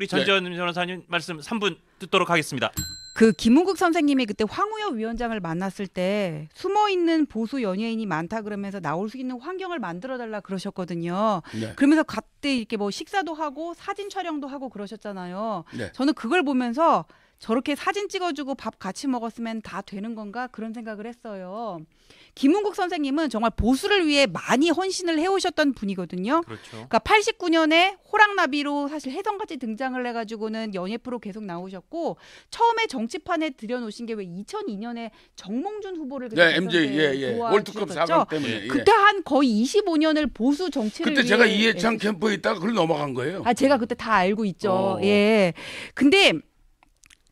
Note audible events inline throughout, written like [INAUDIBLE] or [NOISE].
우리 전전 네. 변호사님 말씀 3분 듣도록 하겠습니다. 그 김웅국 선생님이 그때 황우엽 위원장을 만났을 때 숨어 있는 보수 연예인이 많다 그러면서 나올 수 있는 환경을 만들어 달라 그러셨거든요. 네. 그러면서 그때 이렇게 뭐 식사도 하고 사진 촬영도 하고 그러셨잖아요. 네. 저는 그걸 보면서 저렇게 사진 찍어주고 밥 같이 먹었으면 다 되는 건가 그런 생각을 했어요. 김은국 선생님은 정말 보수를 위해 많이 헌신을 해오셨던 분이거든요. 그렇죠. 그러니까 89년에 호랑나비로 사실 혜성같이 등장을 해가지고는 연예 프로 계속 나오셨고 처음에 정치판에 들여놓으신 게 왜 2002년에 정몽준 후보를 네 MJ 예예 네, 예. 월드컵 사강 때문에 예. 그때 한 거의 25년을 보수 정치를 그때 제가 이해창 캠프에 있다가 그걸 넘어간 거예요. 아 제가 그때 다 알고 있죠. 어. 예. 근데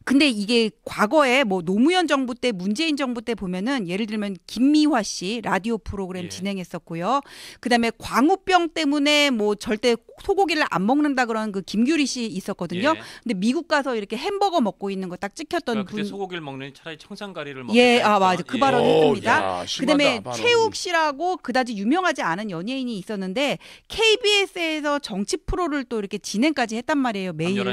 근데 이게 과거에 뭐 노무현 정부 때 문재인 정부 때 보면은 예를 들면 김미화 씨 라디오 프로그램 예. 진행했었고요. 그다음에 광우병 때문에 뭐 절대 소고기를 안 먹는다 그런 그 김규리 씨 있었거든요. 예. 근데 미국 가서 이렇게 햄버거 먹고 있는 거 딱 찍혔던 그러니까 분. 그때 소고기를 먹는 차라리 청산가리를 먹. 예, 아 맞아 그 발언 예. 했습니다. 그다음에 최욱 씨라고 그다지 유명하지 않은 연예인이 있었는데 KBS에서 정치 프로를 또 이렇게 진행까지 했단 말이에요. 매일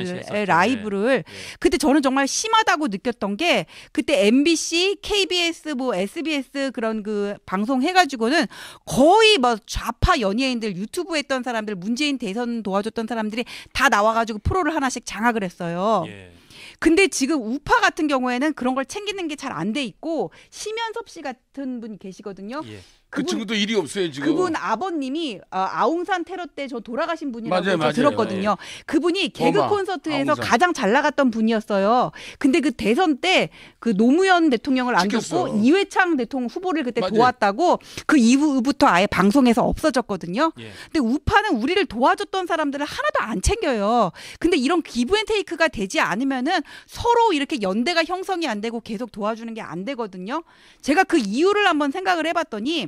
라이브를. 네. 그때 저는 정말 정말 심하다고 느꼈던 게 그때 MBC, KBS, 뭐 SBS 그런 그 방송 해가지고는 거의 뭐 좌파 연예인들 유튜브 했던 사람들 문재인 대선 도와줬던 사람들이 다 나와가지고 프로를 하나씩 장악을 했어요. 예. 근데 지금 우파 같은 경우에는 그런 걸 챙기는 게 잘 안 돼 있고 심연섭 씨 같은 분 계시거든요. 예. 그 그분 친구도 일이 없어요 지금. 그분 아버님이 아, 아웅산 테러 때 저 돌아가신 분이라고 맞아요, 맞아요. 들었거든요. 예. 그분이 개그 어마, 콘서트에서 아웅산. 가장 잘 나갔던 분이었어요. 근데 그 대선 때 그 노무현 대통령을 안겼고 이회창 대통령 후보를 그때 맞아요. 도왔다고 그 이후부터 아예 방송에서 없어졌거든요. 예. 근데 우파는 우리를 도와줬던 사람들을 하나도 안 챙겨요. 근데 이런 기브앤테이크가 되지 않으면은 서로 이렇게 연대가 형성이 안 되고 계속 도와주는 게 안 되거든요. 제가 그 이유를 한번 생각을 해봤더니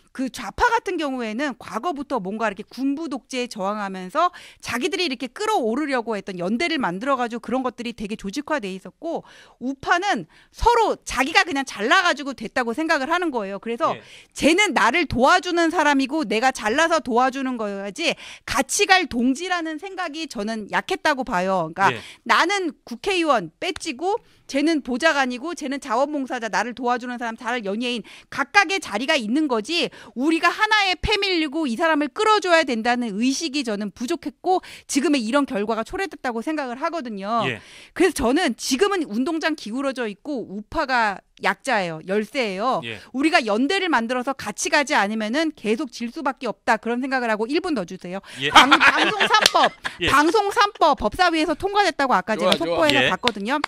그 좌파 같은 경우에는 과거부터 뭔가 이렇게 군부 독재에 저항하면서 자기들이 이렇게 끌어오르려고 했던 연대를 만들어가지고 그런 것들이 되게 조직화돼 있었고 우파는 서로 자기가 그냥 잘나가지고 됐다고 생각을 하는 거예요. 그래서 네. 쟤는 나를 도와주는 사람이고 내가 잘나서 도와주는 거야지 같이 갈 동지라는 생각이 저는 약했다고 봐요. 그러니까 네. 나는 국회의원 빼지고 쟤는 보좌관이고 쟤는 자원봉사자 나를 도와주는 사람 잘 연예인 각각의 자리가 있는 거지 우리가 하나의 패밀리고 이 사람을 끌어줘야 된다는 의식이 저는 부족했고 지금의 이런 결과가 초래됐다고 생각을 하거든요. 예. 그래서 저는 지금은 운동장 기울어져 있고 우파가 약자예요. 열세예요. 예. 우리가 연대를 만들어서 같이 가지 않으면은 계속 질 수밖에 없다. 그런 생각을 하고 1분 더 주세요. 예. 방, 방송 3법. [LAUGHS] 예. 방송 3법 법사위에서 통과됐다고 아까 제가 속보에서 예. 봤거든요.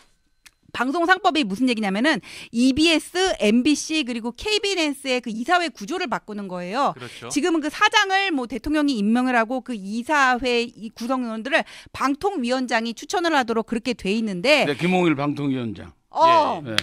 방송상법이 무슨 얘기냐면은 EBS, MBC 그리고 KBS의 그 이사회 구조를 바꾸는 거예요. 그렇죠. 지금은 그 사장을 뭐 대통령이 임명을 하고 그 이사회 구성원들을 방통위원장이 추천을 하도록 그렇게 돼 있는데 네, 김홍일 방통위원장. 어. 예, 예.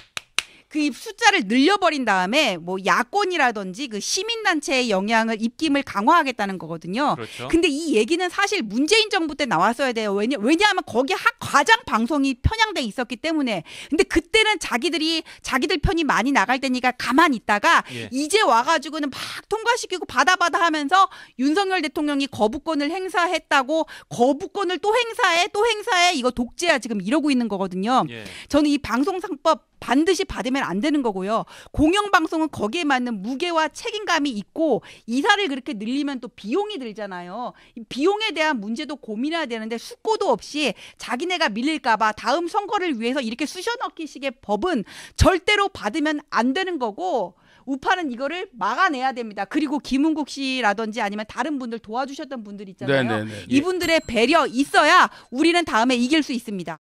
그입 숫자를 늘려버린 다음에 뭐 야권이라든지 그 시민단체의 영향을 입김을 강화하겠다는 거거든요. 그렇죠. 근데 이 얘기는 사실 문재인 정부 때 나왔어야 돼요. 왜냐, 왜냐하면 거기 학 과장 방송이 편향돼 있었기 때문에. 근데 그때는 자기들이 자기들 편이 많이 나갈 때니까 가만히 있다가 예. 이제 와가지고는 막 통과시키고 바다바다 하면서 윤석열 대통령이 거부권을 행사했다고 거부권을 또 행사해 또 행사해 이거 독재야 지금 이러고 있는 거거든요. 예. 저는 이 방송상법 반드시 받으면 안 되는 거고요. 공영방송은 거기에 맞는 무게와 책임감이 있고 이사를 그렇게 늘리면 또 비용이 들잖아요. 비용에 대한 문제도 고민해야 되는데 숙고도 없이 자기네가 밀릴까봐 다음 선거를 위해서 이렇게 쑤셔넣기식의 법은 절대로 받으면 안 되는 거고 우파는 이거를 막아내야 됩니다. 그리고 김은국 씨라든지 아니면 다른 분들 도와주셨던 분들 있잖아요. 네네네. 네, 네. 예. 이분들의 배려 있어야 우리는 다음에 이길 수 있습니다.